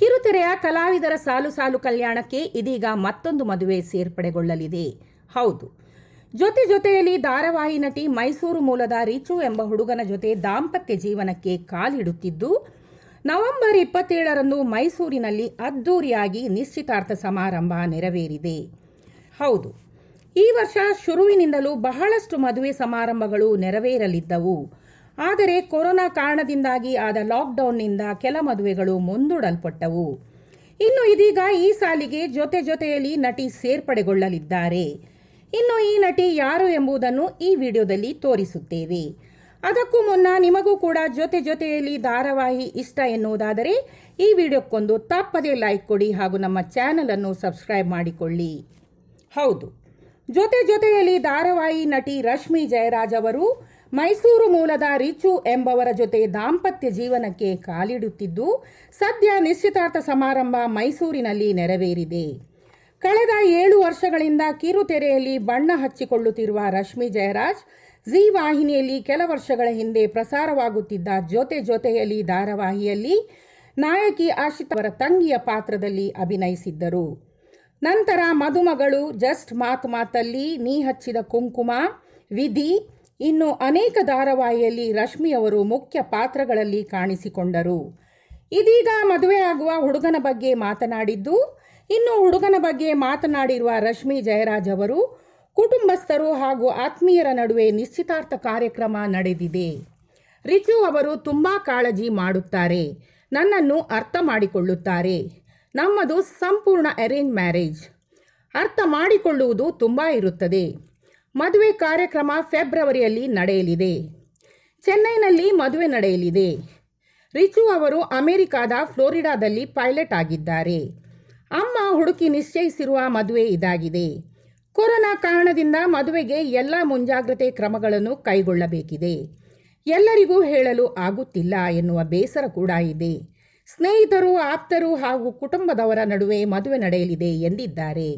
ಕಿರುತೆರೆಯ ಕಲಾವಿದರ ಸಾಲು ಸಾಲು ಕಲ್ಯಾಣಕ್ಕೆ ಇದೀಗ ಮತ್ತೊಂದು ಮದುವೆ ಸೇರ್ಪಡೆಗೊಳ್ಳಲಿದೆ ಹೌದು ಜೊತೆ ಜೊತೆಯಲ್ಲಿ ಧಾರಾವಾಹಿ ನಟಿ ಮೈಸೂರು ಮೂಲದ ರೀಚು ಎಂಬ ಹುಡುಗನ ಜೊತೆ ದಾಂಪತ್ಯ ಜೀವನಕ್ಕೆ ಕಾಲಿಡುತ್ತಿದ್ದು ನವೆಂಬರ್ ಇಪ್ಪತ್ತೇಳರಂದು ಮೈಸೂರಿನಲ್ಲಿ ಅದ್ದೂರಿಯಾಗಿ ನಿಶ್ಚಿತಾರ್ಥ ಸಮಾರಂಭ ನೆರವೇರಿದೆ ಹೌದು ಈ ವರ್ಷ ಶುರುವಿನಿಂದಲೂ ಬಹಳಷ್ಟು ಮದುವೆ ಸಮಾರಂಭಗಳು ನೆರವೇರಲಿದ್ದವು ಆದರೆ ಕೊರೋನಾ ಕಾರಣದಿಂದಾಗಿ ಆದ ಲಾಕ್ಡೌನ್ನಿಂದ ಕೆಲ ಮದುವೆಗಳು ಮುಂದೂಡಲ್ಪಟ್ಟವು ಇನ್ನು ಇದೀಗ ಈ ಸಾಲಿಗೆ ಜೊತೆ ಜೊತೆಯಲ್ಲಿ ನಟಿ ಸೇರ್ಪಡೆಗೊಳ್ಳಲಿದ್ದಾರೆ ಇನ್ನು ಈ ನಟಿ ಯಾರು ಎಂಬುದನ್ನು ಈ ವಿಡಿಯೋದಲ್ಲಿ ತೋರಿಸುತ್ತೇವೆ ಅದಕ್ಕೂ ಮುನ್ನ ನಿಮಗೂ ಕೂಡ ಜೊತೆ ಜೊತೆಯಲ್ಲಿ ಧಾರಾವಾಹಿ ಇಷ್ಟ ಎನ್ನುವುದಾದರೆ ಈ ವಿಡಿಯೋಕ್ಕೊಂದು ತಪ್ಪದೇ ಲೈಕ್ ಕೊಡಿ ಹಾಗೂ ನಮ್ಮ ಚಾನಲನ್ನು ಸಬ್ಸ್ಕ್ರೈಬ್ ಮಾಡಿಕೊಳ್ಳಿ ಹೌದು ಜೊತೆ ಜೊತೆಯಲ್ಲಿ ಧಾರಾವಾಹಿ ನಟಿ ರಶ್ಮಿ ಜಯರಾಜ್ ಅವರು ಮೈಸೂರು ಮೂಲದ ರಿಚು ಎಂಬವರ ಜೊತೆ ದಾಂಪತ್ಯ ಜೀವನಕ್ಕೆ ಕಾಲಿಡುತ್ತಿದ್ದು ಸದ್ಯ ನಿಶ್ಚಿತಾರ್ಥ ಸಮಾರಂಭ ಮೈಸೂರಿನಲ್ಲಿ ನೆರವೇರಿದೆ ಕಳೆದ ಏಳು ವರ್ಷಗಳಿಂದ ಕಿರುತೆರೆಯಲ್ಲಿ ಬಣ್ಣ ಹಚ್ಚಿಕೊಳ್ಳುತ್ತಿರುವ ರಶ್ಮಿ ಜಯರಾಜ್ ಜಿ ವಾಹಿನಿಯಲ್ಲಿ ಕೆಲ ವರ್ಷಗಳ ಹಿಂದೆ ಪ್ರಸಾರವಾಗುತ್ತಿದ್ದ ಜೊತೆ ಜೊತೆಯಲ್ಲಿ ಧಾರಾವಾಹಿಯಲ್ಲಿ ನಾಯಕಿ ಆಶಿತ್ ಅವರ ತಂಗಿಯ ಪಾತ್ರದಲ್ಲಿ ಅಭಿನಯಿಸಿದ್ದರು ನಂತರ ಮದುಮಗಳು ಜಸ್ಟ್ ಮಾತು ಮಾತಲ್ಲಿ ನೀ ಹಚ್ಚಿದ ಕುಂಕುಮ ವಿಧಿ ಇನ್ನು ಅನೇಕ ಧಾರಾವಾಹಿಯಲ್ಲಿ ರಶ್ಮಿಯವರು ಮುಖ್ಯ ಪಾತ್ರಗಳಲ್ಲಿ ಕಾಣಿಸಿಕೊಂಡರು ಇದೀಗ ಮದುವೆ ಆಗುವ ಹುಡುಗನ ಬಗ್ಗೆ ಮಾತನಾಡಿದ್ದು ಇನ್ನು ಹುಡುಗನ ಬಗ್ಗೆ ಮಾತನಾಡಿರುವ ರಶ್ಮಿ ಜಯರಾಜ್ ಅವರು ಕುಟುಂಬಸ್ಥರು ಹಾಗೂ ಆತ್ಮೀಯರ ನಡುವೆ ನಿಶ್ಚಿತಾರ್ಥ ಕಾರ್ಯಕ್ರಮ ನಡೆದಿದೆ ರಿಚು ಅವರು ತುಂಬ ಕಾಳಜಿ ಮಾಡುತ್ತಾರೆ ನನ್ನನ್ನು ಅರ್ಥ ಮಾಡಿಕೊಳ್ಳುತ್ತಾರೆ ನಮ್ಮದು ಸಂಪೂರ್ಣ ಅರೇಂಜ್ ಮ್ಯಾರೇಜ್ ಅರ್ಥ ಮಾಡಿಕೊಳ್ಳುವುದು ತುಂಬ ಇರುತ್ತದೆ ಮದುವೆ ಕಾರ್ಯಕ್ರಮ ಫೆಬ್ರವರಿಯಲ್ಲಿ ನಡೆಯಲಿದೆ ಚೆನ್ನೈನಲ್ಲಿ ಮದುವೆ ನಡೆಯಲಿದೆ ರಿಚು ಅವರು ಅಮೆರಿಕಾದ ಫ್ಲೋರಿಡಾದಲ್ಲಿ ಪೈಲಟ್ ಆಗಿದ್ದಾರೆ ಅಮ್ಮ ಹುಡುಕಿ ನಿಶ್ಚಯಿಸಿರುವ ಮದುವೆ ಇದಾಗಿದೆ ಕೊರೋನಾ ಕಾರಣದಿಂದ ಮದುವೆಗೆ ಎಲ್ಲ ಮುಂಜಾಗ್ರತೆ ಕ್ರಮಗಳನ್ನು ಕೈಗೊಳ್ಳಬೇಕಿದೆ ಎಲ್ಲರಿಗೂ ಹೇಳಲು ಆಗುತ್ತಿಲ್ಲ ಎನ್ನುವ ಬೇಸರ ಕೂಡ ಇದೆ ಸ್ನೇಹಿತರು ಆಪ್ತರು ಹಾಗೂ ಕುಟುಂಬದವರ ನಡುವೆ ಮದುವೆ ನಡೆಯಲಿದೆ ಎಂದಿದ್ದಾರೆ